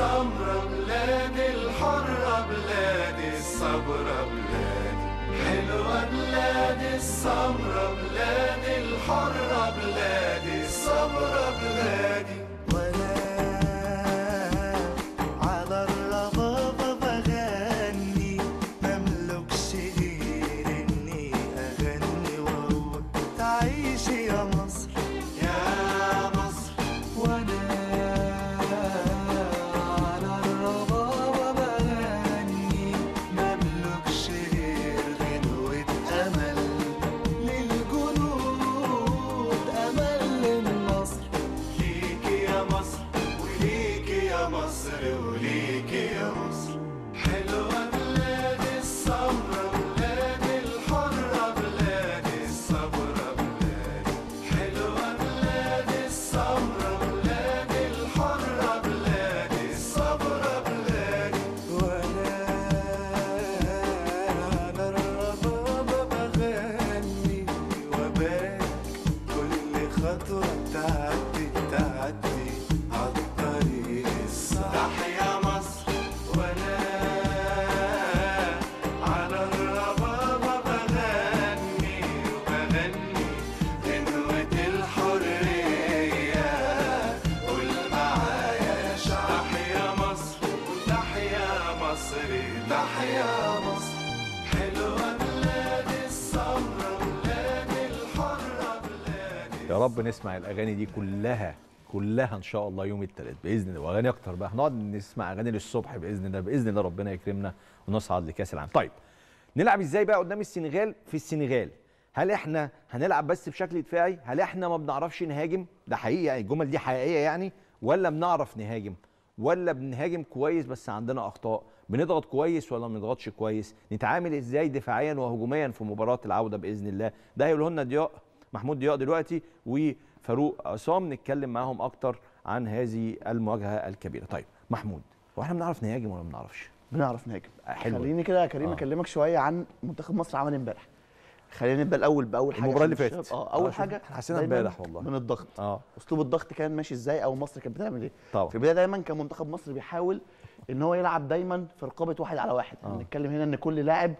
السمرة بلادي الحرة بلادي الصبرة بلادي حلوة بلادي السمرة بلادي الحرة تحيا مصر حلوة بلاد الثورة بلاد الحرة بلاد يا رب نسمع الأغاني دي كلها كلها ان شاء الله يوم الثلاث باذن الله واغاني اكتر بقى هنقعد نسمع اغاني للصبح باذن الله باذن الله ربنا يكرمنا ونصعد لكاس العالم طيب نلعب ازاي بقى قدام السنغال في السنغال هل احنا هنلعب بس بشكل دفاعي هل احنا ما بنعرفش نهاجم ده حقيقي يعني الجمل دي حقيقيه يعني ولا بنعرف نهاجم ولا بنهاجم كويس بس عندنا اخطاء بنضغط كويس ولا ما بنضغطش كويس نتعامل ازاي دفاعيا وهجوميا في مباراه العوده باذن الله ده هيقوله لنا ضياء محمود ضياء دلوقتي وفاروق عصام نتكلم معاهم اكتر عن هذه المواجهه الكبيره طيب محمود هو احنا بنعرف نهاجم ولا ما بنعرفش بنعرف نهاجم آه، حلو خليني كده يا كريم آه. اكلمك شويه عن منتخب مصر عمل امبارح خلينا نبدا الاول باول حاجه المباراه اللي فاتت اه اول حاجه احنا حسينا امبارح والله من الضغط اه اسلوب الضغط كان ماشي ازاي او مصر كانت بتعمل ايه طبعا في البدايه دايما كان منتخب مصر بيحاول ان هو يلعب دايما في رقابه واحد على واحد آه. بنتكلم هنا ان كل لاعب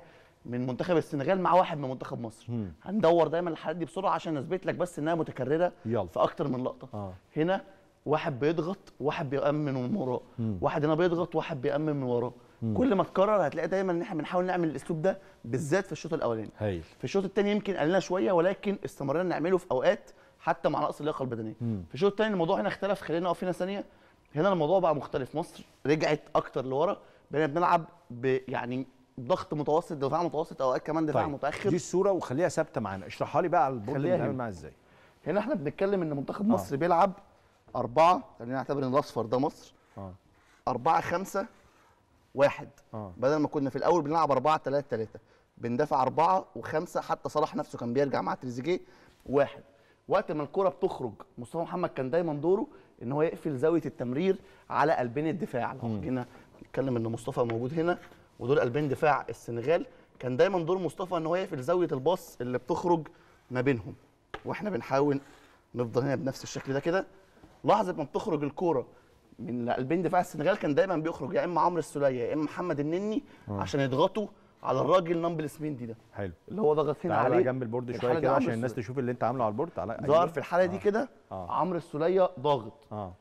من منتخب السنغال مع واحد من منتخب مصر مم. هندور دايما الحالات دي بسرعه عشان اثبت لك بس انها متكرره يلا. في اكتر من لقطه آه. هنا واحد بيضغط واحد بيأمن من وراه واحد هنا بيضغط واحد بيأمن من وراه مم. كل ما تكرر هتلاقي دايما ان احنا بنحاول نعمل الاسلوب ده بالذات في الشوط الاولاني هايل في الشوط الثاني يمكن قلنا شويه ولكن استمرينا نعمله في اوقات حتى مع نقص اللياقه البدنيه مم. في الشوط الثاني الموضوع هنا اختلف خلينا نقف هنا ثانيه هنا الموضوع بقى مختلف مصر رجعت اكتر لورا بقينا بنلعب يعني ضغط متوسط دفاع متوسط اوقات كمان دفاع طيب. متاخر دي الصوره وخليها ثابته معانا اشرحها لي بقى على البورد بنعمل معاها ازاي هنا احنا بنتكلم ان منتخب آه. مصر آه. بيلعب أربعة خلينا نعتبر ان الاصفر ده مصر آه. أربعة خمسة واحد آه. بدل ما كنا في الاول بنلعب 4 3 3 بندافع اربعه وخمسه حتى صلاح نفسه كان بيرجع مع تريزيجيه واحد وقت ما الكره بتخرج مصطفى محمد كان دايما دوره ان هو يقفل زاويه التمرير على قلبين الدفاع لو جينا نتكلم ان مصطفى موجود هنا ودول قلبين دفاع السنغال كان دايما دور مصطفى ان هو يقفل زاويه الباص اللي بتخرج ما بينهم واحنا بنحاول نفضل هنا بنفس الشكل ده كده لحظه ما بتخرج الكوره من قلبين دفاع السنغال كان دايما بيخرج يا اما عمرو السوليه يا اما محمد النني مم. آه. عشان يضغطوا على الراجل نمبل دي ده حلو اللي هو ضغطين عليه على جنب البورد شويه كده عشان الناس تشوف اللي انت عامله على البورد تعالى ظهر أيوه. في الحاله آه. دي كده آه. عمرو السوليه ضاغط آه.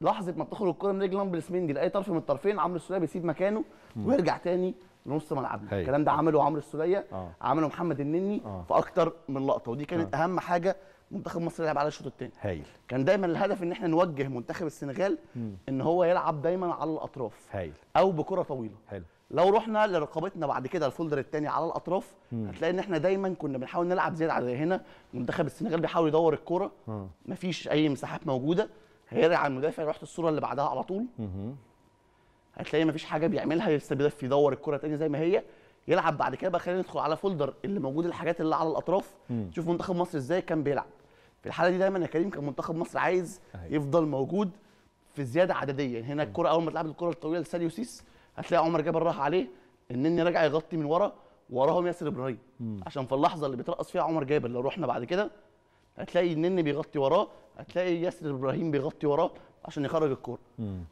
لحظه ما بتخرج الكره من رجل نمبل دي لاي طرف من الطرفين عمرو السوليه بيسيب مكانه مم. ويرجع تاني لنص ملعبنا الكلام ده عمله عمرو السوليه آه. عمله محمد النني آه. في اكتر من لقطه ودي كانت آه. اهم حاجه منتخب مصر لعب على الشوط الثاني هايل كان دايما الهدف ان احنا نوجه منتخب السنغال مم. ان هو يلعب دايما على الاطراف هايل او بكره طويله حلو لو رحنا لرقابتنا بعد كده الفولدر الثاني على الاطراف مم. هتلاقي ان احنا دايما كنا بنحاول نلعب زياده على هنا منتخب السنغال بيحاول يدور الكوره آه. مفيش اي مساحات موجوده هيرجع المدافع يروح الصوره اللي بعدها على طول مم. هتلاقي مفيش حاجه بيعملها في يدور الكوره تاني زي ما هي يلعب بعد كده بقى خلينا ندخل على فولدر اللي موجود الحاجات اللي على الاطراف مم. شوف منتخب مصر ازاي كان بيلعب في الحاله دي دايما يا كريم كان منتخب مصر عايز أيوة. يفضل موجود في زياده عدديه يعني هنا أيوة. الكره اول ما تلعب الكره الطويله لسالي يوسيس هتلاقي عمر جابر راح عليه النني راجع يغطي من ورا وراهم ياسر ابراهيم عشان في اللحظه اللي بيترقص فيها عمر جابر لو رحنا بعد كده هتلاقي النني بيغطي وراه هتلاقي ياسر ابراهيم بيغطي وراه عشان يخرج الكوره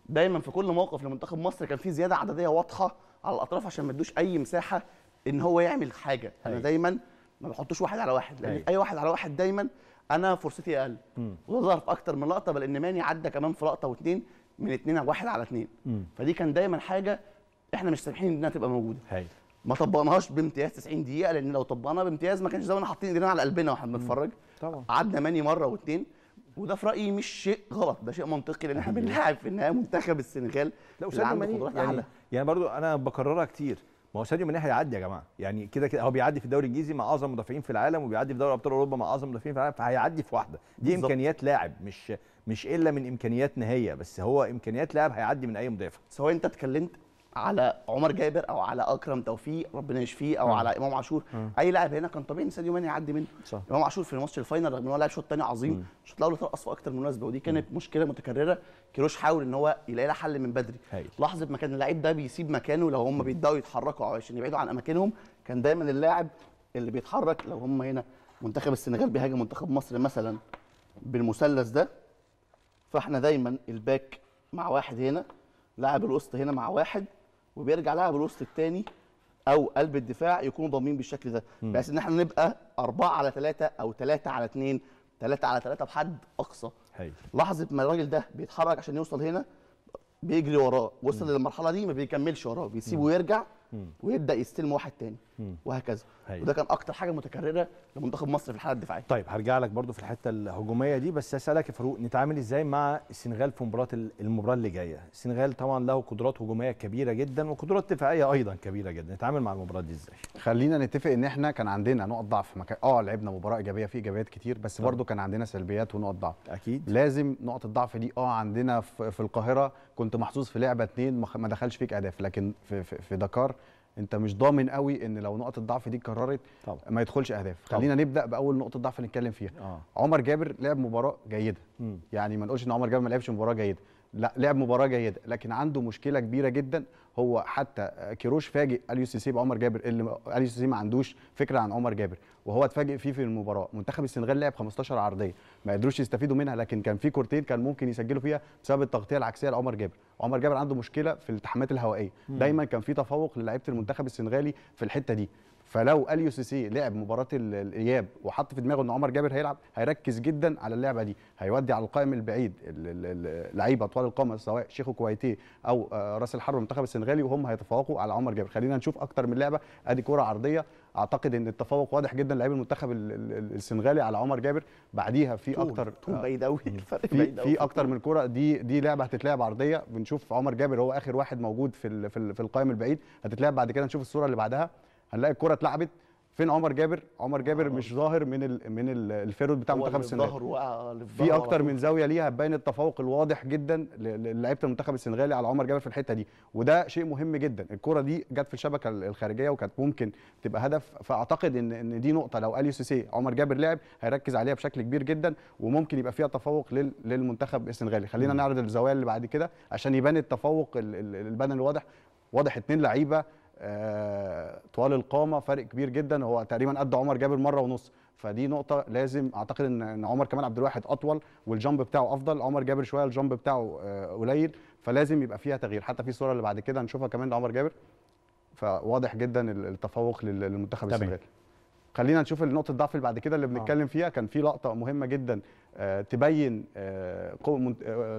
دايما في كل موقف لمنتخب مصر كان في زياده عدديه واضحه على الاطراف عشان ما يدوش اي مساحه ان هو يعمل حاجه انا أيوة. دايما ما بحطوش واحد على واحد لان اي واحد على واحد دايما انا فرصتي اقل وده في اكتر من لقطه بل ان ماني عدى كمان في لقطه واثنين من اثنين واحد على اثنين فدي كان دايما حاجه احنا مش سامحين انها تبقى موجوده هاي. ما طبقناهاش بامتياز 90 دقيقه لان لو طبقناها بامتياز ما كانش زمان حاطين ايدينا على قلبنا واحنا بنتفرج طبعا عدنا ماني مره واثنين وده في رايي مش شيء غلط ده شيء منطقي لان احنا بنلاعب في النهايه منتخب السنغال لا وسادة ماني يعني, يعني برضو انا بكررها كتير ما هو ساديو ماني هيعدي يا جماعه يعني كده كده هو بيعدي في الدوري الانجليزي مع اعظم مدافعين في العالم وبيعدي في دوري ابطال اوروبا مع اعظم مدافعين في العالم فهيعدي في واحده دي بالزبط. امكانيات لاعب مش مش الا من امكانياتنا هي بس هو امكانيات لاعب هيعدي من اي مدافع سواء انت اتكلمت على عمر جابر او على اكرم توفيق ربنا يشفيه او مم. نعم. على امام عاشور نعم. اي لاعب هنا كان طبيعي ان ساديو ماني يعدي منه صح. امام عاشور في الماتش الفاينل رغم ان هو لعب شوط ثاني عظيم الشوط الاول اترقص في اكتر من مناسبه ودي كانت مم. مشكله متكرره كيروش حاول ان هو يلاقي لها حل من بدري هاي. لحظه ما كان اللاعب ده بيسيب مكانه لو هم بيبداوا يتحركوا عشان يبعدوا عن اماكنهم كان دايما اللاعب اللي بيتحرك لو هم هنا منتخب السنغال بيهاجم منتخب مصر مثلا بالمثلث ده فاحنا دايما الباك مع واحد هنا لاعب الوسط هنا مع واحد وبيرجع لها بالوسط الثاني او قلب الدفاع يكونوا ضامنين بالشكل ده بحيث ان احنا نبقى 4 على 3 او 3 على 2 3 على 3 بحد اقصى لحظه ما الراجل ده بيتحرك عشان يوصل هنا بيجري وراه وصل للمرحله دي ما بيكملش وراه بيسيبه يرجع ويبدا يستلم واحد تاني وهكذا هي. وده كان اكتر حاجه متكرره لمنتخب مصر في الحاله الدفاعيه طيب هرجع لك برضو في الحته الهجوميه دي بس اسالك يا فاروق نتعامل ازاي مع السنغال في مباراه المباراه اللي جايه السنغال طبعا له قدرات هجوميه كبيره جدا وقدرات دفاعيه ايضا كبيره جدا نتعامل مع المباراه دي ازاي خلينا نتفق ان احنا كان عندنا نقط ضعف مكان اه لعبنا مباراه ايجابيه في ايجابيات كتير بس برضو كان عندنا سلبيات ونقط ضعف اكيد لازم نقط الضعف دي اه عندنا في القاهره كنت محظوظ في لعبه اتنين ما دخلش فيك اهداف لكن في, في, في دكار انت مش ضامن قوي ان لو نقطه الضعف دي اتكررت ما يدخلش اهداف طبعا. خلينا نبدا باول نقطه ضعف نتكلم فيها آه. عمر جابر لعب مباراه جيده م. يعني ما نقولش ان عمر جابر ما لعبش مباراه جيده لا لعب مباراه جيده لكن عنده مشكله كبيره جدا هو حتى كيروش فاجئ اليو سيسي بعمر جابر اللي اليو سيسي ما عندوش فكره عن عمر جابر وهو اتفاجئ فيه في المباراه منتخب السنغال لعب 15 عرضيه ما قدروش يستفيدوا منها لكن كان في كورتين كان ممكن يسجلوا فيها بسبب التغطيه العكسيه لعمر جابر عمر جابر عنده مشكله في الالتحامات الهوائيه دايما كان في تفوق للاعيبه المنتخب السنغالي في الحته دي فلو اليو سي سي لعب مباراه الاياب وحط في دماغه ان عمر جابر هيلعب هيركز جدا على اللعبه دي هيودي على القائم البعيد لعيبه طوال القامه سواء شيخو كويتي او آه، راس الحرب المنتخب السنغالي وهم هيتفوقوا على عمر جابر خلينا نشوف اكتر من لعبه ادي كره عرضيه اعتقد ان التفوق واضح جدا لعيب المنتخب السنغالي على عمر جابر بعديها في اكتر طول آه، بعيد قوي الفرق في, في اكتر من كره دي دي لعبه هتتلعب عرضيه بنشوف عمر جابر هو اخر واحد موجود في في القائم البعيد هتتلعب بعد كده نشوف الصوره اللي بعدها هنلاقي الكره اتلعبت فين عمر جابر عمر جابر آه. مش ظاهر من الـ من الفيرود بتاع منتخب السنغال في اكتر من زاويه ليها هتبين التفوق الواضح جدا للاعيبه المنتخب السنغالي على عمر جابر في الحته دي وده شيء مهم جدا الكره دي جت في الشبكه الخارجيه وكانت ممكن تبقى هدف فاعتقد ان ان دي نقطه لو اليو سي عمر جابر لعب هيركز عليها بشكل كبير جدا وممكن يبقى فيها تفوق للمنتخب السنغالي خلينا نعرض الزوايا اللي بعد كده عشان يبان التفوق البدني الواضح واضح اتنين لعيبه آه، طوال القامه فرق كبير جدا هو تقريبا قد عمر جابر مره ونص فدي نقطه لازم اعتقد ان ان عمر كمال عبد الواحد اطول والجامب بتاعه افضل عمر جابر شويه الجامب بتاعه آه، قليل فلازم يبقى فيها تغيير حتى في الصوره اللي بعد كده هنشوفها كمان لعمر جابر فواضح جدا التفوق للمنتخب السنغالي خلينا نشوف النقطه الضعف اللي بعد كده اللي آه. بنتكلم فيها كان في لقطه مهمه جدا آه، تبين آه،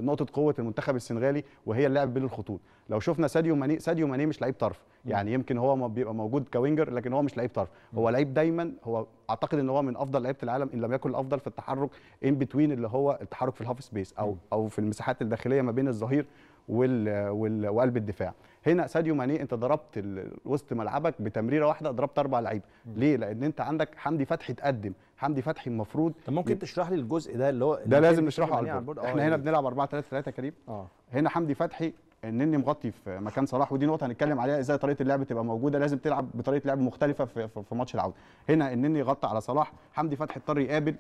نقطه قوه المنتخب السنغالي وهي اللعب بين الخطوط لو شفنا ساديو ماني ساديو ماني مش لعيب طرف يعني يمكن هو بيبقى موجود كوينجر لكن هو مش لعيب طرف هو لعيب دايما هو اعتقد ان هو من افضل لعيبه العالم ان لم يكن الافضل في التحرك ان بتوين اللي هو التحرك في الهاف سبيس او او في المساحات الداخليه ما بين الظهير وال وقلب الدفاع هنا ساديو ماني انت ضربت وسط ملعبك بتمريره واحده ضربت اربع لعيبه ليه لان انت عندك حمدي فتحي اتقدم حمدي فتحي المفروض طب ممكن ي... تشرح لي الجزء ده اللي هو ده لازم نشرحه على البورد احنا آه، هنا بنلعب 4 3 3 كريم اه هنا حمدي فتحي النني مغطي في مكان صلاح ودي نقطه هنتكلم عليها ازاي طريقه اللعب تبقى موجوده لازم تلعب بطريقه لعب مختلفه في, في ماتش العوده هنا النني غطى على صلاح حمدي فتحي اضطر يقابل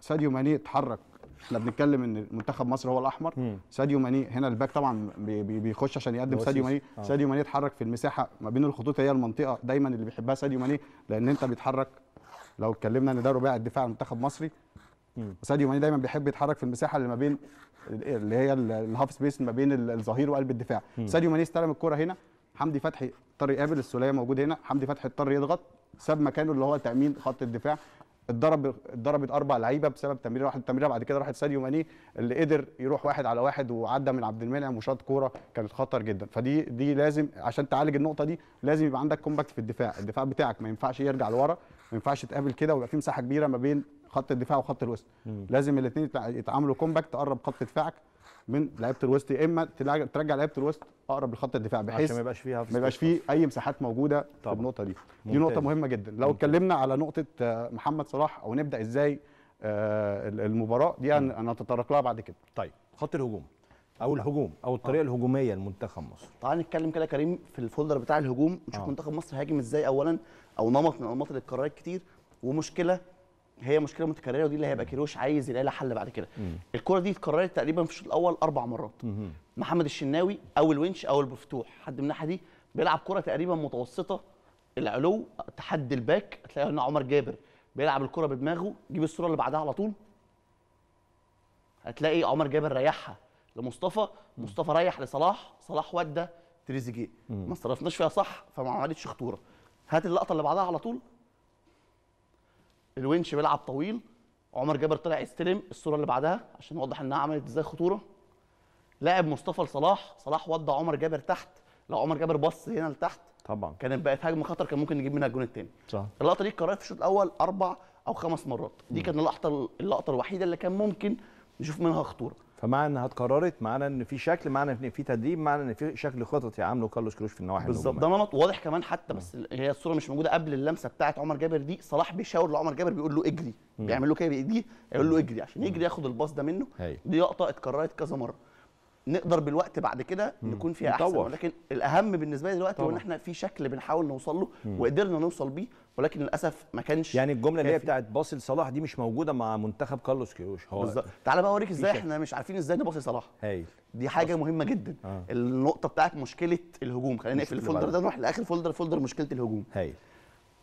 ساديو ماني اتحرك احنا بنتكلم ان منتخب مصر هو الاحمر ساديو ماني هنا الباك طبعا بي بيخش عشان يقدم ساديو ماني آه. ساديو ماني اتحرك في المساحه ما بين الخطوط هي المنطقه دايما اللي بيحبها ساديو ماني لان انت بيتحرك لو اتكلمنا ان ده رباعي الدفاع المنتخب المصري ساديو ماني دايما بيحب يتحرك في المساحه اللي ما بين اللي هي الهاف سبيس ما بين الظهير وقلب الدفاع ساديو ماني استلم الكره هنا حمدي فتحي اضطر يقابل السوليه موجود هنا حمدي فتحي اضطر يضغط ساب مكانه اللي هو تامين خط الدفاع اتضرب اتضربت اربع لعيبه بسبب تمريره واحد التمريره بعد كده راحت ساديو ماني اللي قدر يروح واحد على واحد وعدى من عبد المنعم وشاط كوره كانت خطر جدا فدي دي لازم عشان تعالج النقطه دي لازم يبقى عندك كومباكت في الدفاع الدفاع بتاعك ما ينفعش يرجع لورا ما ينفعش تقابل كده ويبقى في مساحه كبيره ما بين خط الدفاع وخط الوسط لازم الاثنين يتعاملوا كومباكت تقرب خط دفاعك من لعيبه الوسط يا اما ترجع لعيبه الوسط اقرب لخط الدفاع بحيث عشان ما يبقاش فيها ما يبقاش فيه اي مساحات موجوده طبعا. في النقطه دي دي نقطه مهمه جدا لو ممتاز. اتكلمنا على نقطه آه، محمد صلاح او نبدا ازاي آه، المباراه دي انا هتطرق لها بعد كده طيب خط الهجوم او الهجوم او الطريقه آه. الهجوميه لمنتخب مصر تعال نتكلم كده كريم في الفولدر بتاع الهجوم نشوف آه. منتخب مصر هاجم ازاي اولا او نمط من انماط القرارات كتير ومشكله هي مشكله متكرره ودي اللي هيبقى كيروش عايز يلاقي لها حل بعد كده الكره دي اتكررت تقريبا في الشوط الاول اربع مرات محمد الشناوي او الونش او المفتوح حد من الناحيه دي بيلعب كره تقريبا متوسطه العلو تحدي الباك تلاقي هنا عمر جابر بيلعب الكره بدماغه جيب الصوره اللي بعدها على طول هتلاقي عمر جابر ريحها لمصطفى مصطفى ريح لصلاح صلاح ودى تريزيجيه ما صرفناش فيها صح فما عملتش خطوره هات اللقطه اللي بعدها على طول الونش بيلعب طويل عمر جابر طلع يستلم الصوره اللي بعدها عشان نوضح انها عملت ازاي خطوره لاعب مصطفى لصلاح صلاح وضع عمر جابر تحت لو عمر جابر بص هنا لتحت طبعا كانت بقت هجمه خطر كان ممكن نجيب منها الجون الثاني صح اللقطه دي اتكررت في الشوط الاول اربع او خمس مرات دي كانت اللقطه اللقطه الوحيده اللي كان ممكن نشوف منها خطوره فمعنى انها اتكررت معنى ان في شكل معنى ان في تدريب معنى ان في شكل خطط يعامله كارلوس كروش في النواحي بالظبط ده نمط واضح كمان حتى بس هي الصوره مش موجوده قبل اللمسه بتاعه عمر جابر دي صلاح بيشاور لعمر جابر بيقول له اجري بيعمل له كده بايديه يقول له اجري عشان يجري ياخد الباص ده منه دي لقطه اتكررت كذا مره نقدر بالوقت بعد كده نكون فيها احسن ولكن الاهم بالنسبه لي دلوقتي هو ان احنا في شكل بنحاول نوصل له وقدرنا نوصل بيه ولكن للاسف ما كانش يعني الجمله اللي هي بتاعت باص لصلاح دي مش موجوده مع منتخب كارلوس كيروش هو بالظبط تعالى بقى اوريك ازاي احنا مش عارفين ازاي نباصي صلاح هايل دي حاجه مهمه جدا آه. النقطه بتاعت مشكله الهجوم خلينا نقفل الفولدر ده نروح لاخر فولدر فولدر مشكله الهجوم هايل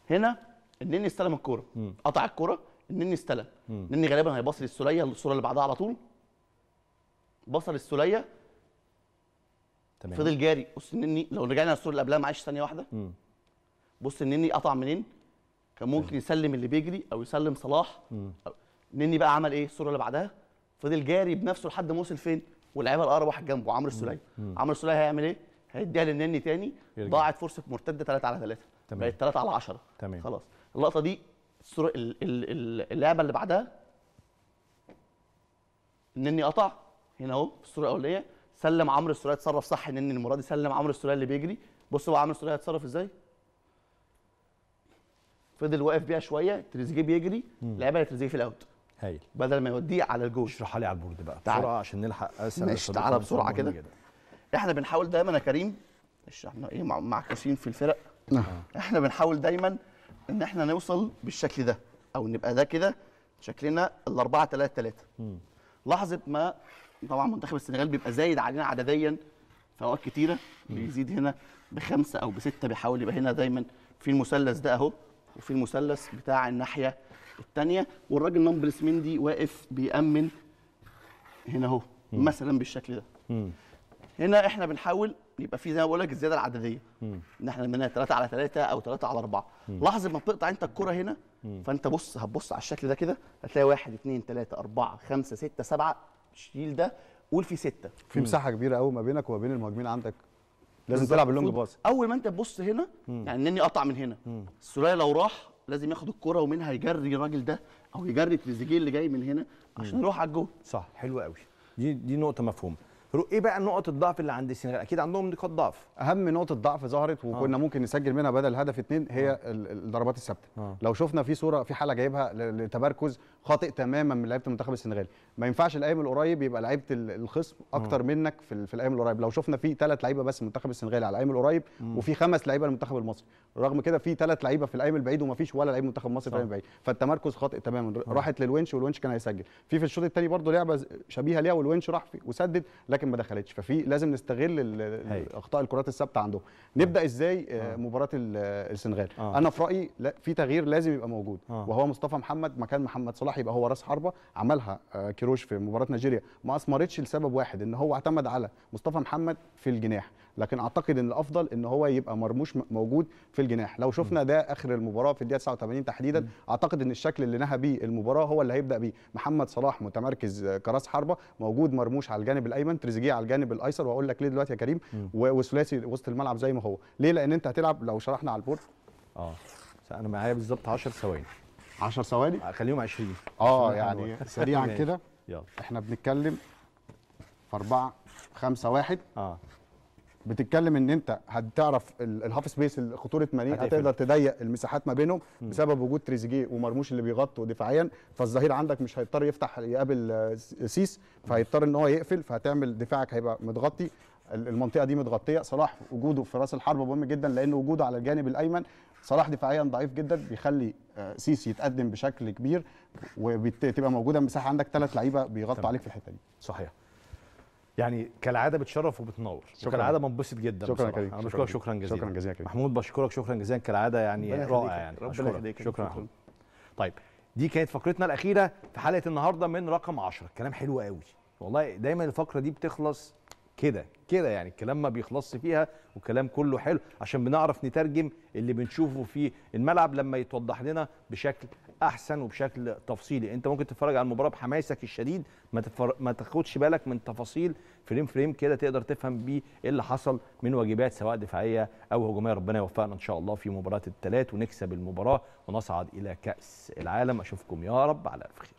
هنا النني استلم الكوره قطع الكوره النني استلم النني غالبا هيباصي للسوليه الصوره اللي بعدها على طول بصل السوليه تمام فضل جاري بص النني لو رجعنا للصوره اللي قبلها معلش ثانيه واحده مم. بص النني قطع منين كان ممكن يسلم اللي بيجري او يسلم صلاح النني نني بقى عمل ايه الصوره اللي بعدها فضل جاري بنفسه لحد ما وصل فين واللعيبه الاقرب واحد جنبه عمرو السلية عمرو السلية هيعمل ايه هيديها للنني تاني يرجع. ضاعت فرصه مرتده 3 على 3 بقت 3 على 10 تمام خلاص اللقطه دي الصوره اللعبه اللي بعدها النني قطع هنا اهو في الصوره الاوليه سلم عمرو السوليه اتصرف صح ان المره دي سلم عمرو السوليه اللي بيجري بص بقى عمرو السوليه هيتصرف ازاي فضل واقف بيها شويه تريزيجيه بيجري لعبها لتريزيجيه في الاوت هايل بدل ما يوديه على الجول اشرحها لي على البورد بقى تعال. بسرعه عشان نلحق اسال ماشي تعالى بسرعه كده احنا بنحاول دايما يا كريم احنا ايه معكوسين في الفرق آه. احنا بنحاول دايما ان احنا نوصل بالشكل ده او نبقى ده كده شكلنا الاربعه ثلاثه ثلاثه لحظه ما طبعا منتخب السنغال بيبقى زايد علينا عدديا في اوقات كتيره بيزيد هنا بخمسه او بسته بيحاول يبقى هنا دايما في المثلث ده اهو وفي المثلث بتاع الناحيه الثانيه والراجل نمبلس مندي واقف بيامن هنا اهو مثلا بالشكل ده هنا احنا بنحاول يبقى في زي ما بقول لك الزياده العدديه ان احنا منها 3 على 3 او 3 على 4 لحظه ما بتقطع انت الكره هنا فانت بص هتبص على الشكل ده كده هتلاقي 1 2 3 4 5 6 7 تشيل ده قول في سته في مساحه كبيره قوي ما بينك وما بين المهاجمين عندك لازم تلعب اللونج باص اول ما انت تبص هنا مم. يعني انني اقطع من هنا السوليه لو راح لازم ياخد الكره ومنها يجري الراجل ده او يجري تريزيجيه اللي جاي من هنا عشان يروح على الجول صح حلو قوي دي دي نقطه مفهومه ايه بقى نقط الضعف اللي عند السنغال اكيد عندهم نقاط ضعف اهم نقطه ضعف ظهرت وكنا آه. ممكن نسجل منها بدل هدف اثنين هي آه. الضربات الثابته آه. لو شفنا في صوره في حاله جايبها لتمركز خاطئ تماما من لعيبه المنتخب السنغالي ما ينفعش الايام القريب يبقى لعيبه الخصم آه. اكتر آه. منك في, في الايام القريب لو شفنا في ثلاث لعيبه بس المنتخب السنغالي على الايام القريب آه. وفي خمس لعيبه المنتخب المصري رغم كده في ثلاث لعيبه في الايام البعيد وما فيش ولا لعيب منتخب مصري في الايام البعيد فالتمركز خاطئ تماما آه. راحت للونش والونش كان هيسجل في في الشوط الثاني برده لعبه شبيهه ليها والونش راح وسدد ولكن ما دخلتش ففي لازم نستغل اخطاء الكرات الثابته عندهم نبدا ازاي آه. آه. مباراه آه، السنغال آه. انا في رايي في تغيير لازم يبقى موجود آه. وهو مصطفى محمد مكان محمد صلاح يبقى هو راس حربه عملها آه، كيروش في مباراه نيجيريا ما اثمرتش لسبب واحد ان هو اعتمد على مصطفى محمد في الجناح لكن اعتقد ان الافضل ان هو يبقى مرموش موجود في الجناح لو شفنا ده اخر المباراه في الدقيقه 89 تحديدا اعتقد ان الشكل اللي نهى بيه المباراه هو اللي هيبدا بيه محمد صلاح متمركز آه، كراس حربه موجود مرموش على الجانب الايمن تريزيجيه على الجانب الايسر واقول لك ليه دلوقتي يا كريم وثلاثي وسط الملعب زي ما هو ليه لان انت هتلعب لو شرحنا على البورد اه انا معايا بالظبط 10 ثواني 10 ثواني آه، خليهم 20 اه يعني سريعا كده يلا احنا بنتكلم في 4 5 1 اه بتتكلم ان انت هتعرف الهاف سبيس خطوره ماني هتقدر تضيق المساحات ما بينهم بسبب وجود تريزيجيه ومرموش اللي بيغطوا دفاعيا فالظهير عندك مش هيضطر يفتح يقابل آه، سيس فهيضطر ان هو يقفل فهتعمل دفاعك هيبقى متغطي المنطقه دي متغطيه صلاح وجوده في راس الحربه مهم جدا لان وجوده على الجانب الايمن صلاح دفاعيا ضعيف جدا بيخلي آه، سيس يتقدم بشكل كبير وتبقى موجوده مساحه عندك ثلاث لعيبه بيغطوا عليك في الحته دي صحيح يعني كالعاده بتشرف وبتنور شكرا كالعاده بنبسط جدا شكرا بصراحه انا بشكرك شكرا جزيلا شكرا جزيلا كريم محمود بشكرك شكرا جزيلا كالعاده يعني رائع يعني ربنا يخليك شكرا, شكرا. طيب دي كانت فقرتنا الاخيره في حلقه النهارده من رقم 10 كلام حلو قوي والله دايما الفقره دي بتخلص كده كده يعني الكلام ما بيخلصش فيها والكلام كله حلو عشان بنعرف نترجم اللي بنشوفه في الملعب لما يتوضح لنا بشكل احسن وبشكل تفصيلي انت ممكن تتفرج على المباراه بحماسك الشديد ما, تفر... ما تاخدش بالك من تفاصيل فريم فريم كده تقدر تفهم بيه ايه اللي حصل من واجبات سواء دفاعيه او هجوميه ربنا يوفقنا ان شاء الله في مباراه الثلاث ونكسب المباراه ونصعد الى كاس العالم اشوفكم يا رب على الف خير